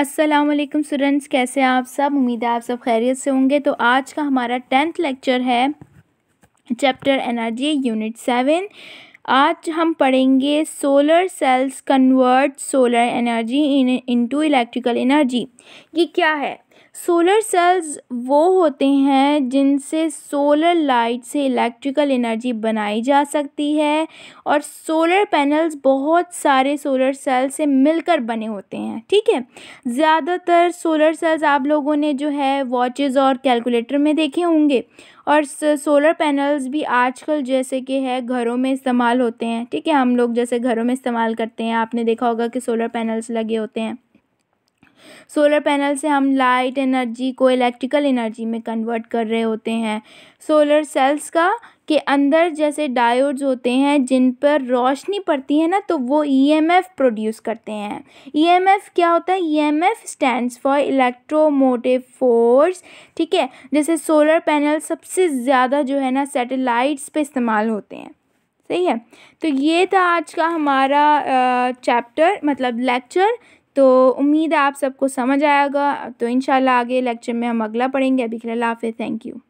Aslam students कैसे हैं आप सब उम्मीद है आप सब खैरियत से होंगे तो आज का हमारा टेंथ लेक्चर है चैप्टर एनर्जी यूनिट सेवन आज हम पढ़ेंगे solar cells convert solar energy in into electrical energy ये क्या है सोलर सेल्स वो होते हैं जिनसे सोलर लाइट से इलेक्ट्रिकल एनर्जी बनाई जा सकती है और सोलर पैनल्स बहुत सारे सोलर सेल से मिलकर बने होते हैं ठीक है ज़्यादातर सोलर सेल्स आप लोगों ने जो है वॉचेस और कैलकुलेटर में देखे होंगे और सोलर पैनल्स भी आजकल जैसे कि है घरों में इस्तेमाल होते हैं ठीक है हम लोग जैसे घरों में इस्तेमाल करते हैं आपने देखा होगा कि सोलर पैनल्स लगे होते हैं सोलर पैनल से हम लाइट एनर्जी को इलेक्ट्रिकल एनर्जी में कन्वर्ट कर रहे होते हैं सोलर सेल्स का के अंदर जैसे डायोड्स होते हैं जिन पर रोशनी पड़ती है ना तो वो ईएमएफ e प्रोड्यूस करते हैं ईएमएफ e क्या होता है EMF stands for electromotive force ठीक है जैसे सोलर पैनल सबसे ज़्यादा जो है ना सैटेलाइट्स पे इस्तेमाल होते हैं सही है तो ये था आज का हमारा चैप्टर मतलब लेक्चर तो उम्मीद है आप सबको समझ आएगा तो इन आगे लेक्चर में हम अगला पढ़ेंगे अभी के लिए हाफ़ थैंक यू